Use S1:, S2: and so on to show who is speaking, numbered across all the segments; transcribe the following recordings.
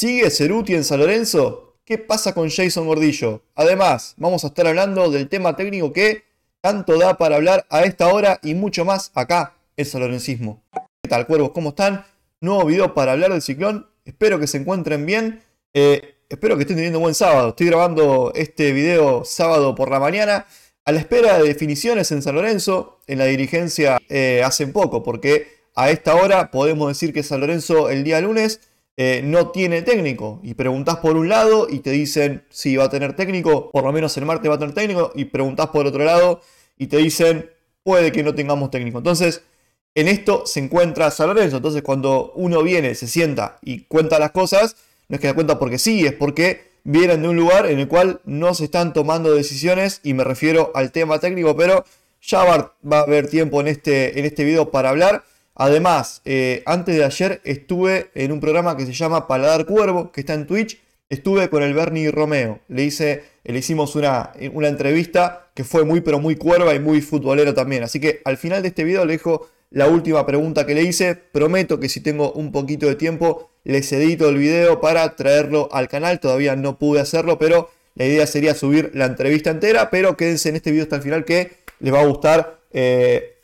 S1: ¿Sigue Ceruti en San Lorenzo? ¿Qué pasa con Jason Gordillo? Además, vamos a estar hablando del tema técnico que tanto da para hablar a esta hora y mucho más acá en San Lorencismo. ¿Qué tal, cuervos? ¿Cómo están? Nuevo video para hablar del ciclón. Espero que se encuentren bien. Eh, espero que estén teniendo un buen sábado. Estoy grabando este video sábado por la mañana. A la espera de definiciones en San Lorenzo, en la dirigencia eh, hace poco, porque a esta hora podemos decir que San Lorenzo el día lunes eh, no tiene técnico. Y preguntas por un lado y te dicen si va a tener técnico, por lo menos el martes va a tener técnico, y preguntas por otro lado y te dicen puede que no tengamos técnico. Entonces, en esto se encuentra San Lorenzo. Entonces, cuando uno viene, se sienta y cuenta las cosas, no es que cuenta porque sí, es porque vienen de un lugar en el cual no se están tomando decisiones y me refiero al tema técnico, pero ya va, a haber tiempo en este, en este video para hablar. Además, eh, antes de ayer estuve en un programa que se llama Paladar Cuervo, que está en Twitch. Estuve con el Bernie Romeo. Le, hice, eh, le hicimos una, eh, una entrevista que fue muy, pero muy cuerva y muy futbolero también. Así que al final de este video le dejo la última pregunta que le hice. Prometo que si tengo un poquito de tiempo, les edito el video para traerlo al canal. Todavía no pude hacerlo, pero la idea sería subir la entrevista entera. Pero quédense en este video hasta el final que les va a gustar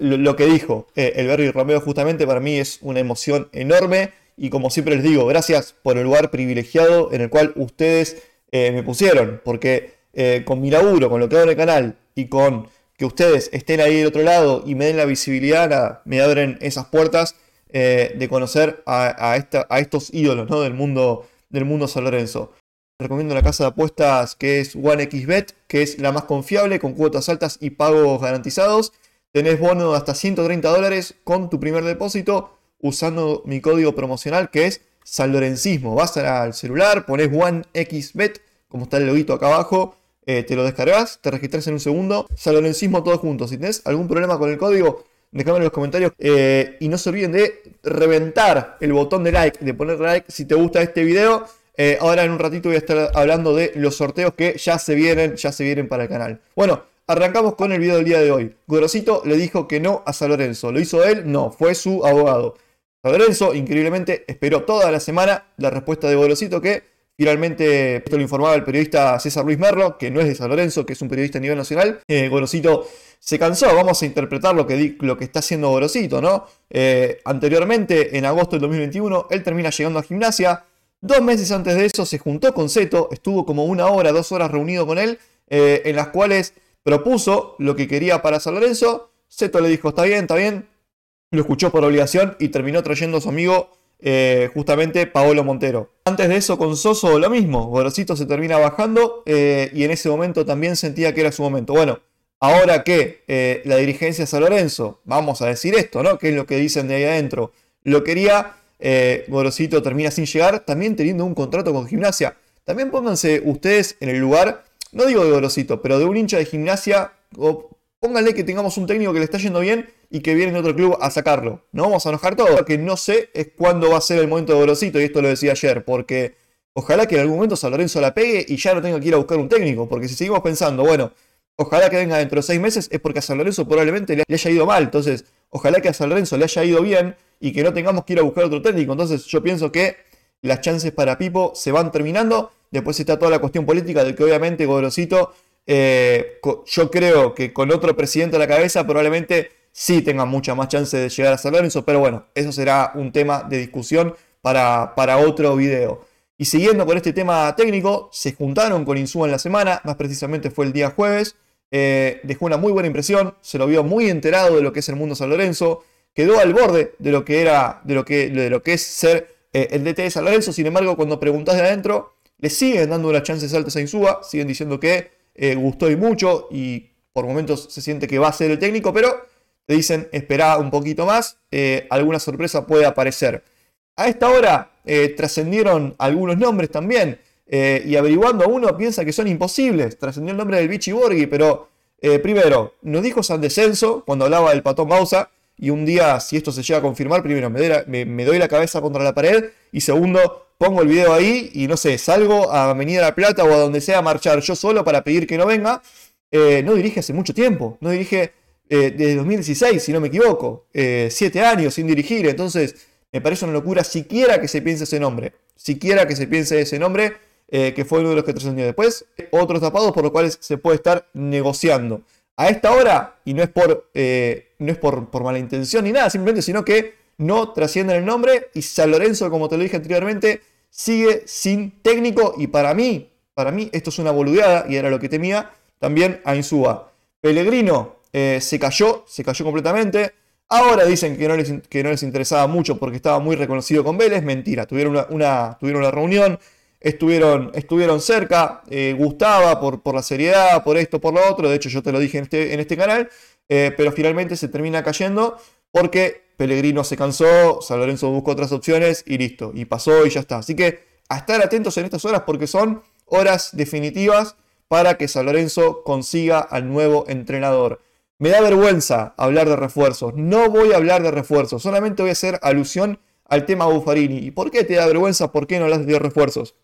S1: lo, que dijo eh, el Berry Romeo justamente para mí es una emoción enorme y como siempre les digo, gracias por el lugar privilegiado en el cual ustedes eh, me pusieron, porque eh, con mi laburo, con lo que hago en el canal y con que ustedes estén ahí del otro lado y me den la visibilidad, me abren esas puertas de conocer a, estos ídolos del, mundo, del mundo San Lorenzo. Recomiendo la casa de apuestas que es OneXBet, que es la más confiable, con cuotas altas y pagos garantizados. Tenés bono de hasta 130 dólares con tu primer depósito usando mi código promocional que es Saldorencismo. Vas al celular, pones OneXBet, como está el loguito acá abajo, eh, te lo descargas, te registras en un segundo. Saldorencismo todos juntos. Si tenés algún problema con el código, Déjame en los comentarios. Eh, y no se olviden de reventar el botón de like, de poner like si te gusta este video. Eh, ahora en un ratito voy a estar hablando de los sorteos que ya se vienen, ya se vienen para el canal. Bueno, Arrancamos con el video del día de hoy. Gorosito le dijo que no a San Lorenzo. ¿Lo hizo él? No, fue su abogado. San Lorenzo, increíblemente, esperó toda la semana la respuesta de Gorosito que finalmente, esto lo informaba el periodista César Luis Merlo, que no es de San Lorenzo, que es un periodista a nivel nacional. Eh, Gorosito se cansó, vamos a interpretar lo que, lo que está haciendo Gorosito, ¿no? Eh, anteriormente, en agosto del 2021, él termina llegando a gimnasia. Dos meses antes de eso se juntó con Ceto. estuvo como una hora, dos horas reunido con él, eh, en las cuales propuso lo que quería para San Lorenzo. Zeto le dijo, está bien, está bien. Lo escuchó por obligación y terminó trayendo a su amigo eh, justamente Paolo Montero. Antes de eso con Soso lo mismo, Gorosito se termina bajando eh, y en ese momento también sentía que era su momento. Bueno, ahora que eh, la dirigencia de San Lorenzo, vamos a decir esto, ¿no? Que es lo que dicen de ahí adentro, lo quería, Gorosito termina sin llegar, también teniendo un contrato con gimnasia. También pónganse ustedes en el lugar no digo de Gorosito, pero de un hincha de gimnasia, o póngale que tengamos un técnico que le está yendo bien y que viene de otro club a sacarlo. No vamos a enojar todo. Lo que no sé es cuándo va a ser el momento de Gorosito, y esto lo decía ayer, porque ojalá que en algún momento San Lorenzo la pegue y ya no tenga que ir a buscar un técnico, porque si seguimos pensando, bueno, ojalá que venga dentro de seis meses, es porque a San Lorenzo probablemente le haya ido mal. Entonces, ojalá que a San Lorenzo le haya ido bien y que no tengamos que ir a buscar otro técnico. Entonces, yo pienso que las chances para Pipo se van terminando. Después está toda la cuestión política del que obviamente Gorosito, eh, yo creo que con otro presidente a la cabeza probablemente sí tenga mucha más chance de llegar a San Lorenzo, pero bueno, eso será un tema de discusión para, para otro video. Y siguiendo con este tema técnico, se juntaron con Insúa en la semana, más precisamente fue el día jueves, eh, dejó una muy buena impresión, se lo vio muy enterado de lo que es el mundo San Lorenzo, quedó al borde de lo que, era, de lo que, de lo que es ser eh, el DT de San Lorenzo. Sin embargo, cuando preguntas de adentro, le siguen dando unas chances altas a Insúa, siguen diciendo que eh, gustó y mucho y por momentos se siente que va a ser el técnico, pero te dicen espera un poquito más, eh, alguna sorpresa puede aparecer. A esta hora trascendieron algunos nombres también y averiguando uno piensa que son imposibles. Trascendió el nombre del Vichy Borghi, pero primero, nos dijo San Descenso cuando hablaba del Patón Bausa y un día, si esto se llega a confirmar, primero me doy, la, cabeza contra la pared y segundo, pongo el video ahí y no sé, salgo a Avenida La Plata o a donde sea a marchar yo solo para pedir que no venga. Eh, no dirige hace mucho tiempo, no dirige eh, desde 2016, si no me equivoco, eh, siete años sin dirigir, entonces me parece una locura siquiera que se piense ese nombre, siquiera que se piense ese nombre, que fue uno de los que años después, otros tapados por los cuales se puede estar negociando a esta hora, y no es por, eh, no es por, mala intención ni nada, simplemente, sino que no trascienden el nombre y San Lorenzo, como te lo dije anteriormente, sigue sin técnico y para mí, para mí esto es una boludeada y era lo que temía también a Insúa. Pellegrino eh, se cayó, se cayó completamente. Ahora dicen que no, les, que no les interesaba mucho porque estaba muy reconocido con Vélez. Mentira, tuvieron tuvieron una reunión, estuvieron, estuvieron cerca, eh, gustaba por, por, la seriedad, por esto, por lo otro, de hecho yo te lo dije en este, en este canal, eh, pero finalmente se termina cayendo porque Pellegrino se cansó, San Lorenzo buscó otras opciones y listo, y pasó y ya está. Así que a estar atentos en estas horas porque son horas definitivas para que San Lorenzo consiga al nuevo entrenador. Me da vergüenza hablar de refuerzos, no voy a hablar de refuerzos, solamente voy a hacer alusión al tema Buffarini. ¿Y por qué te da vergüenza? ¿Por qué no hablas de refuerzos?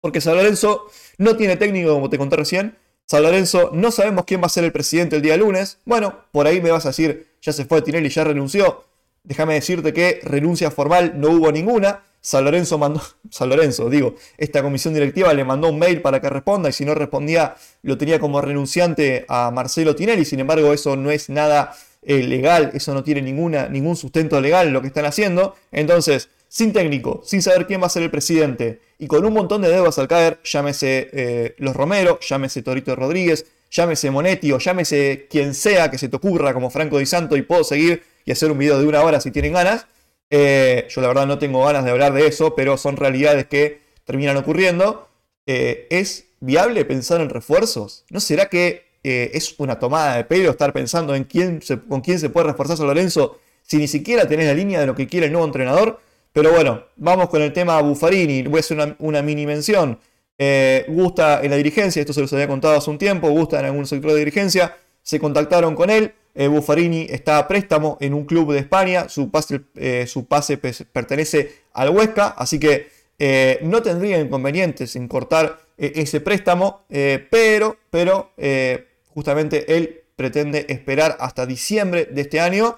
S1: Porque San Lorenzo no tiene técnico, como te conté recién. San Lorenzo, no sabemos quién va a ser el presidente el día lunes. Bueno, por ahí me vas a decir, ya se fue Tinelli, ya renunció. Déjame decirte que renuncia formal no hubo ninguna. San Lorenzo mandó, San Lorenzo, digo, esta comisión directiva le mandó un mail para que responda y si no respondía lo tenía como renunciante a Marcelo Tinelli. Sin embargo, eso no es nada eh, legal, eso no tiene ninguna, ningún sustento legal lo que están haciendo. Entonces, sin técnico, sin saber quién va a ser el presidente, y con un montón de deudas al caer, llámese eh, Los Romero, llámese Torito Rodríguez, llámese Monetti o llámese quien sea que se te ocurra como Franco Di Santo y puedo seguir y hacer un video de una hora si tienen ganas. Eh, yo la verdad no tengo ganas de hablar de eso, pero son realidades que terminan ocurriendo. Eh, ¿Es viable pensar en refuerzos? ¿No será que es una tomada de pelo estar pensando en quién se, con quién se puede reforzar a Lorenzo si ni siquiera tenés la línea de lo que quiere el nuevo entrenador? Pero bueno, vamos con el tema Buffarini. Voy a hacer una, mini mención. Eh, gusta en la dirigencia, esto se los había contado hace un tiempo, gusta en algún sector de dirigencia. Se contactaron con él. Eh, Buffarini está a préstamo en un club de España. Su pase, eh, su pase pertenece al Huesca, así que eh, no tendría inconvenientes en cortar ese préstamo, pero, pero justamente él pretende esperar hasta diciembre de este año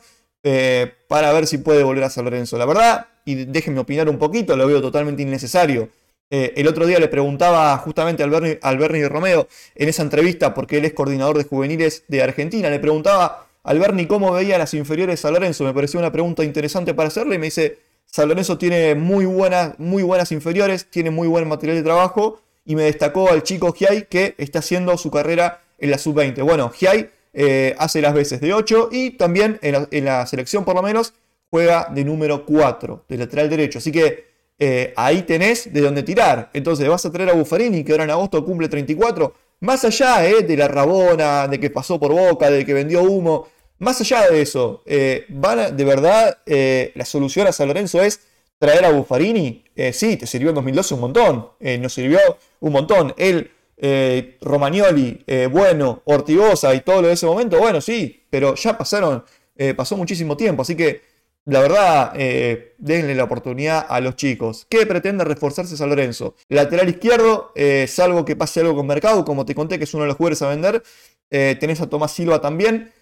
S1: para ver si puede volver a San Lorenzo. La verdad, y déjenme opinar un poquito, lo veo totalmente innecesario. Eh, el otro día le preguntaba justamente al Bernie, al Romeo en esa entrevista, porque él es coordinador de juveniles de Argentina, le preguntaba al Bernie cómo veía las inferiores de San Lorenzo. Me pareció una pregunta interesante para hacerle y me dice, San Lorenzo tiene muy buenas, muy buenas inferiores, tiene muy buen material de trabajo y me destacó al chico Giai que está haciendo su carrera en la sub-20. Bueno, Giai eh, hace las veces de 8 y también en la selección por lo menos juega de número 4, de lateral derecho. Así que eh, ahí tenés de dónde tirar. Entonces vas a traer a Buffarini, que ahora en agosto cumple 34. Más allá eh, de la rabona, de que pasó por boca, de que vendió humo. Más allá de eso, eh, van de verdad, la solución a San Lorenzo es traer a Buffarini. sí, te sirvió en 2012 un montón. nos sirvió un montón. el Romagnoli, bueno, Ortigosa y todo lo de ese momento, bueno, sí, pero ya pasaron, pasó muchísimo tiempo. Así que la verdad, eh, denle la oportunidad a los chicos. ¿Qué pretende reforzarse San Lorenzo? Lateral izquierdo, eh, salvo que pase algo con Mercado, como te conté que es uno de los jugadores a vender. Eh, tenés a Tomás Silva también.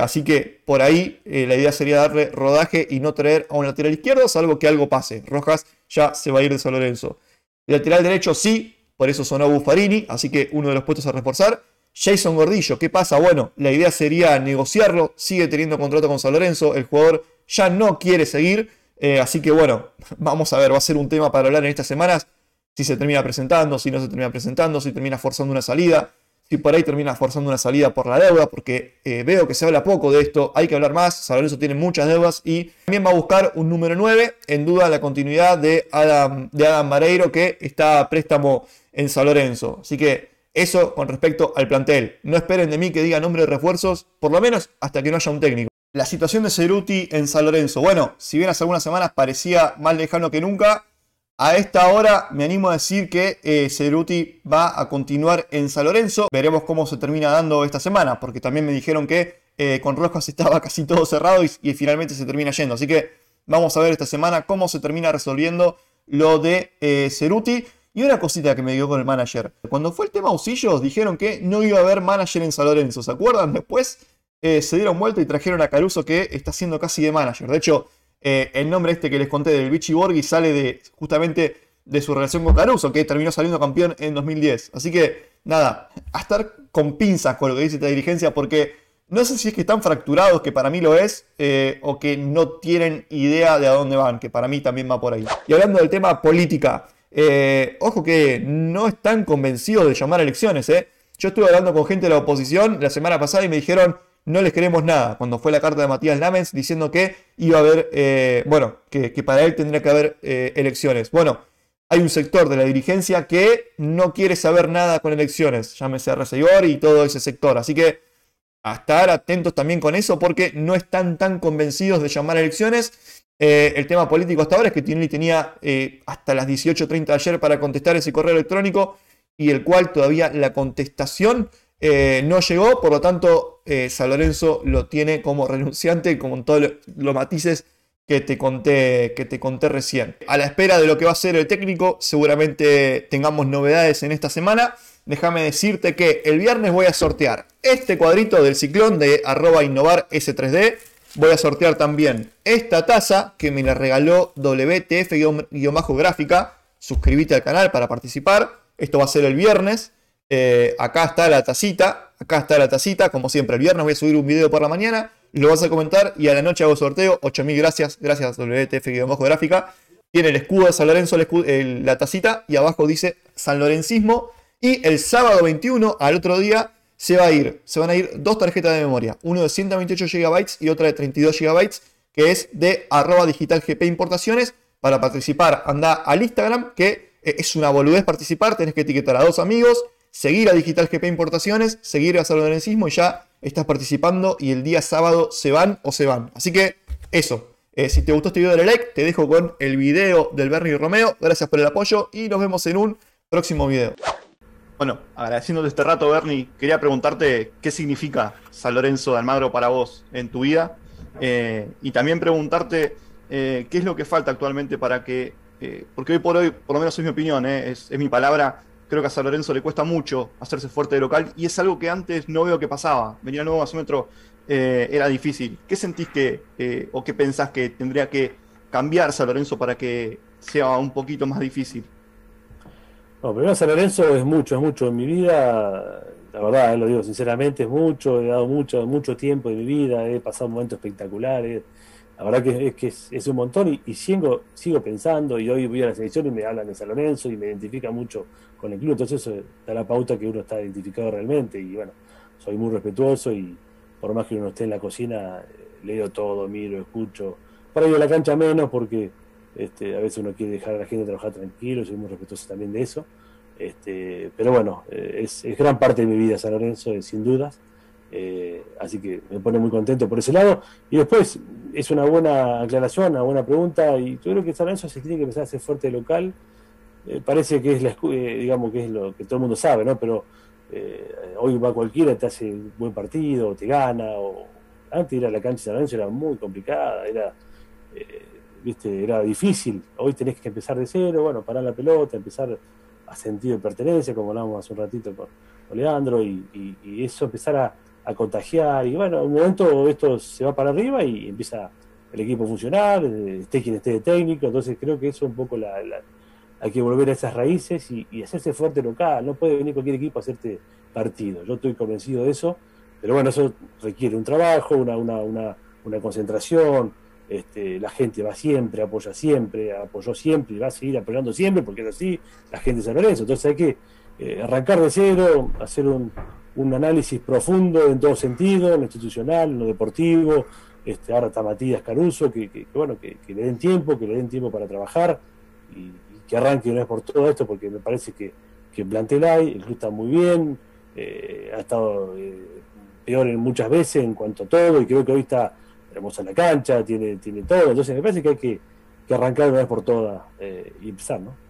S1: así que por ahí la idea sería darle rodaje y no traer a un lateral izquierdo, salvo que algo pase. Rojas ya se va a ir de San Lorenzo. Lateral derecho sí, por eso sonó Buffarini, así que uno de los puestos a reforzar. Jason Gordillo, ¿qué pasa? Bueno, la idea sería negociarlo, sigue teniendo contrato con San Lorenzo, el jugador ya no quiere seguir. Eh, así que bueno, vamos a ver, va a ser un tema para hablar en estas semanas. Si se termina presentando, si no se termina presentando, si termina forzando una salida, si por ahí termina forzando una salida por la deuda, porque eh, veo que se habla poco de esto, hay que hablar más, San Lorenzo tiene muchas deudas y también va a buscar un número 9, en duda la continuidad de Adam, de Adam Mareiro que está a préstamo en San Lorenzo. Así que eso con respecto al plantel. No esperen de mí que diga nombre de refuerzos, por lo menos hasta que no haya un técnico. La situación de Ceruti en San Lorenzo. Bueno, si bien hace algunas semanas parecía más lejano que nunca, a esta hora me animo a decir que eh, Ceruti va a continuar en San Lorenzo. Veremos cómo se termina dando esta semana, porque también me dijeron que eh, con Rojas estaba casi todo cerrado y, finalmente se termina yendo. Así que vamos a ver esta semana cómo se termina resolviendo lo de eh, Ceruti. Y una cosita que me dio con el manager. Cuando fue el tema Usillos, dijeron que no iba a haber manager en San Lorenzo. ¿Se acuerdan? Después eh, se dieron vuelta y trajeron a Caruso que está siendo casi de manager. De hecho, eh, el nombre este que les conté del Vichy Borghi sale de justamente de su relación con Caruso, que terminó saliendo campeón en 2010. Así que, nada, a estar con pinzas con lo que dice esta dirigencia, porque no sé si es que están fracturados, que para mí lo es, eh, o que no tienen idea de a dónde van, que para mí también va por ahí. Y hablando del tema política, ojo que no están convencidos de llamar elecciones, Yo estuve hablando con gente de la oposición la semana pasada y me dijeron, no les queremos nada, cuando fue la carta de Matías Lamens diciendo que iba a haber, eh, bueno, que, para él tendría que haber eh, elecciones. Bueno, hay un sector de la dirigencia que no quiere saber nada con elecciones, llámese Resegor y todo ese sector. Así que a estar atentos también con eso porque no están tan convencidos de llamar a elecciones. Eh, el tema político hasta ahora es que Tinelli tenía hasta las 18.30 ayer para contestar ese correo electrónico y el cual todavía la contestación eh, no llegó, por lo tanto, eh, San Lorenzo lo tiene como renunciante, como en todos los matices que te, conté, que te conté recién. A la espera de lo que va a ser el técnico, seguramente tengamos novedades en esta semana. Déjame decirte que el viernes voy a sortear este cuadrito del ciclón de arroba innovar S3D. Voy a sortear también esta taza que me la regaló WTF-gráfica. Suscríbete al canal para participar. Esto va a ser el viernes. Eh, acá está la tacita, acá está la tacita, como siempre, el viernes voy a subir un video por la mañana, lo vas a comentar y a la noche hago sorteo, 8000 gracias, gracias WTF-gráfica. Tiene el escudo de San Lorenzo, la tacita y abajo dice San Lorencismo. Y el sábado 21, al otro día, se va a ir, se van a ir dos tarjetas de memoria, uno de 128 GB y otra de 32 GB, que es de arroba digital GP Importaciones. Para participar, anda al Instagram, que eh, es una boludez participar, tenés que etiquetar a dos amigos, seguir a Digital GP Importaciones, seguir a Lorenzo y ya estás participando y el día sábado se van o se van. Así que eso. Eh, si te gustó este video, dale like. Te dejo con el video del Bernie y Romeo. Gracias por el apoyo y nos vemos en un próximo video. Bueno, agradeciéndote este rato, Bernie, quería preguntarte qué significa San Lorenzo de Almagro para vos en tu vida eh, y también preguntarte eh, qué es lo que falta actualmente para que, porque hoy por hoy, por lo menos es mi opinión, es mi palabra, Creo que a San Lorenzo le cuesta mucho hacerse fuerte de local y es algo que antes no veo que pasaba. Venir a nuevo gasómetro eh, era difícil. ¿Qué sentís que, eh, o qué pensás que tendría que cambiar San Lorenzo para que sea un poquito más difícil?
S2: No, primero San Lorenzo es mucho, es mucho. En mi vida, la verdad, eh, lo digo sinceramente, es mucho. He dado mucho, mucho tiempo en mi vida, he pasado momentos espectaculares la verdad que es, que es, un montón y, sigo, sigo pensando y hoy voy a la selección y me hablan de San Lorenzo y me identifica mucho con el club, entonces eso da la pauta que uno está identificado realmente y bueno, soy muy respetuoso y por más que uno esté en la cocina, eh, leo todo, miro, escucho. por ahí a la cancha menos porque este, a veces uno quiere dejar a la gente trabajar tranquilo, soy muy respetuoso también de eso. Este, pero bueno, eh, es, gran parte de mi vida San Lorenzo, eh, sin dudas. así que me pone muy contento por ese lado. Y después, es una buena aclaración, una buena pregunta, y yo creo que San Lorenzo se tiene que empezar a hacer fuerte local. Eh, parece que es la, eh, digamos que es lo que todo el mundo sabe, ¿no? Pero eh, hoy va cualquiera, te hace un buen partido, te gana, o antes era la cancha de San Lorenzo era muy complicada, era viste, era difícil, hoy tenés que empezar de cero, bueno, parar la pelota, empezar a sentido de pertenencia, como hablábamos hace un ratito con, Leandro, y, y eso empezar a, a contagiar. Y bueno, en un momento esto se va para arriba y empieza el equipo a funcionar, esté quien esté de técnico. Entonces creo que eso es un poco la, hay que volver a esas raíces y, hacerse fuerte local. No puede venir cualquier equipo a hacerte partido. Yo estoy convencido de eso, pero bueno, eso requiere un trabajo, una, una, una, una concentración. Este, la gente va siempre, apoya siempre, apoyó siempre y va a seguir apoyando siempre porque es así, la gente se eso Entonces hay que eh, arrancar de cero, hacer un, un análisis profundo en todo sentido, en lo institucional, en lo deportivo. Este, ahora está Matías Caruso, que, bueno, que, le den tiempo, que le den tiempo para trabajar y, que arranque una vez por todo esto, porque me parece que, que plantel hay, el club está muy bien, eh, ha estado eh, peor en muchas veces en cuanto a todo, y creo que hoy está hermosa en la cancha, tiene, tiene todo, entonces me parece que hay que, arrancar una vez por todas eh, y empezar, ¿no?